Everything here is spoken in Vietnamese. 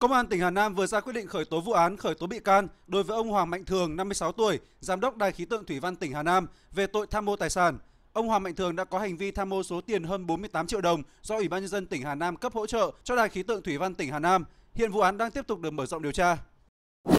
Công an tỉnh Hà Nam vừa ra quyết định khởi tố vụ án, khởi tố bị can đối với ông Hoàng Mạnh Thường, 56 tuổi, giám đốc Đài khí tượng Thủy văn tỉnh Hà Nam về tội tham mô tài sản. Ông Hoàng Mạnh Thường đã có hành vi tham mô số tiền hơn 48 triệu đồng do Ủy ban nhân dân tỉnh Hà Nam cấp hỗ trợ cho Đài khí tượng Thủy văn tỉnh Hà Nam. Hiện vụ án đang tiếp tục được mở rộng điều tra.